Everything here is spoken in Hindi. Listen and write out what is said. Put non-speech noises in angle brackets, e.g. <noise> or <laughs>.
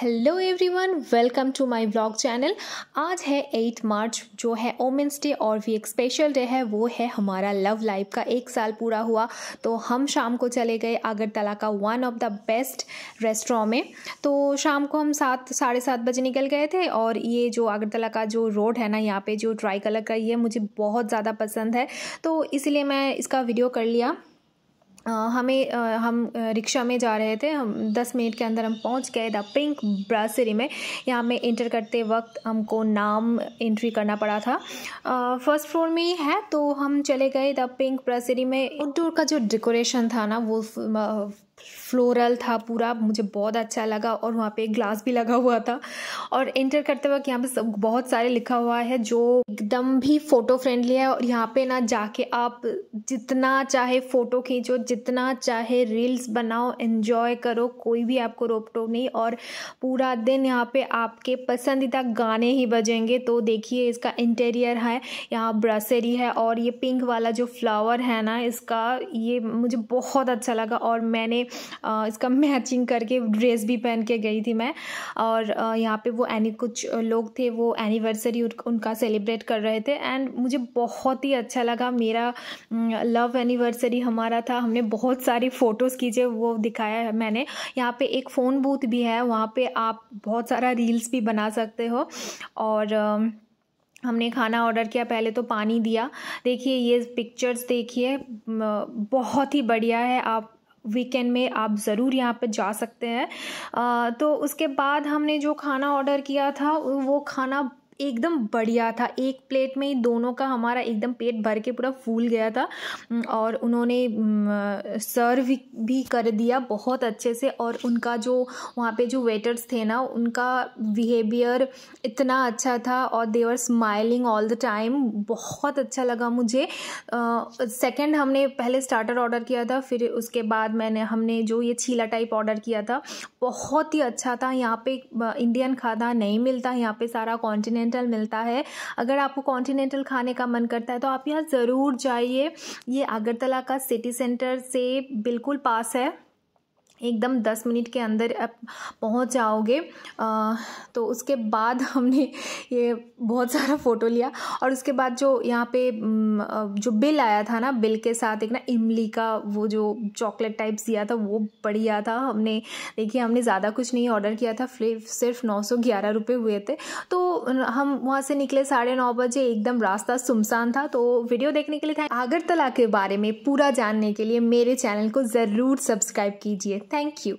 Hello everyone welcome to my blog channel आज है 8 मार्च जो है ओमेंस डे और भी एक स्पेशल डे है वो है हमारा लव लाइफ का एक साल पूरा हुआ तो हम शाम को चले गए अगरतला का one of the best restaurant में तो शाम को हम सात साढ़े सात बजे निकल गए थे और ये जो अगरतला का जो रोड है ना यहाँ पे जो ट्राई कलर का ये मुझे बहुत ज़्यादा पसंद है तो इसलिए मैं इसका वीडियो कर लिया हमें हम रिक्शा में जा रहे थे हम दस मिनट के अंदर हम पहुंच गए द पिंक ब्रासरी में यहाँ में इंटर करते वक्त हमको नाम एंट्री करना पड़ा था फर्स्ट फ्लोर में ही है तो हम चले गए द पिंक ब्रासरी में आउटडोर का जो डेकोरेशन था ना वो फ्लोरल था पूरा मुझे बहुत अच्छा लगा और वहाँ पे एक ग्लास भी लगा हुआ था और एंटर करते वक्त यहाँ पे सब बहुत सारे लिखा हुआ है जो एकदम भी फ़ोटो फ्रेंडली है और यहाँ पे ना जाके आप जितना चाहे फ़ोटो खींचो जितना चाहे रील्स बनाओ एंजॉय करो कोई भी आपको रोक टोक नहीं और पूरा दिन यहाँ पे आपके पसंदीदा गाने ही बजेंगे तो देखिए इसका इंटेरियर है यहाँ ब्रसरी है और ये पिंक वाला जो फ्लावर है ना इसका ये मुझे बहुत अच्छा लगा और मैंने इसका मैचिंग करके ड्रेस भी पहन के गई थी मैं और यहाँ पे वो एनी कुछ लोग थे वो एनिवर्सरी उनका सेलिब्रेट कर रहे थे एंड मुझे बहुत ही अच्छा लगा मेरा लव एनिवर्सरी हमारा था हमने बहुत सारी फ़ोटोज़ खींचे वो दिखाया है मैंने यहाँ पे एक फ़ोन बूथ भी है वहाँ पे आप बहुत सारा रील्स भी बना सकते हो और हमने खाना ऑर्डर किया पहले तो पानी दिया देखिए ये पिक्चर्स देखिए बहुत ही बढ़िया है आप वीकेंड में आप ज़रूर यहाँ पर जा सकते हैं तो उसके बाद हमने जो खाना ऑर्डर किया था वो खाना एकदम बढ़िया था एक प्लेट में ही दोनों का हमारा एकदम पेट भर के पूरा फूल गया था और उन्होंने सर्व भी कर दिया बहुत अच्छे से और उनका जो वहाँ पे जो वेटर्स थे ना उनका बिहेवियर इतना अच्छा था और they were smiling all the time बहुत अच्छा लगा मुझे सेकंड uh, हमने पहले स्टार्टर ऑर्डर किया था फिर उसके बाद मैंने हमने जो ये छीला टाइप ऑर्डर किया था बहुत ही अच्छा था यहाँ पर इंडियन खाना नहीं मिलता यहाँ पर सारा कॉन्टिनेंट कॉन्टिनेंटल मिलता है अगर आपको कॉन्टिनेंटल खाने का मन करता है तो आप यहाँ ज़रूर जाइए ये अगरतला का सिटी सेंटर से बिल्कुल पास है एकदम दस मिनट के अंदर आप पहुंच जाओगे आ, तो उसके बाद <laughs> हमने ये बहुत सारा फ़ोटो लिया और उसके बाद जो यहाँ पे जो बिल आया था ना बिल के साथ एक ना इमली का वो जो चॉकलेट टाइप दिया था वो बढ़िया था हमने देखिए हमने ज़्यादा कुछ नहीं ऑर्डर किया था सिर्फ नौ सौ ग्यारह रुपये हुए थे तो हम वहाँ से निकले साढ़े नौ बजे एकदम रास्ता सुमसान था तो वीडियो देखने के लिए था आगरतला के बारे में पूरा जानने के लिए मेरे चैनल को ज़रूर सब्सक्राइब कीजिए Thank you.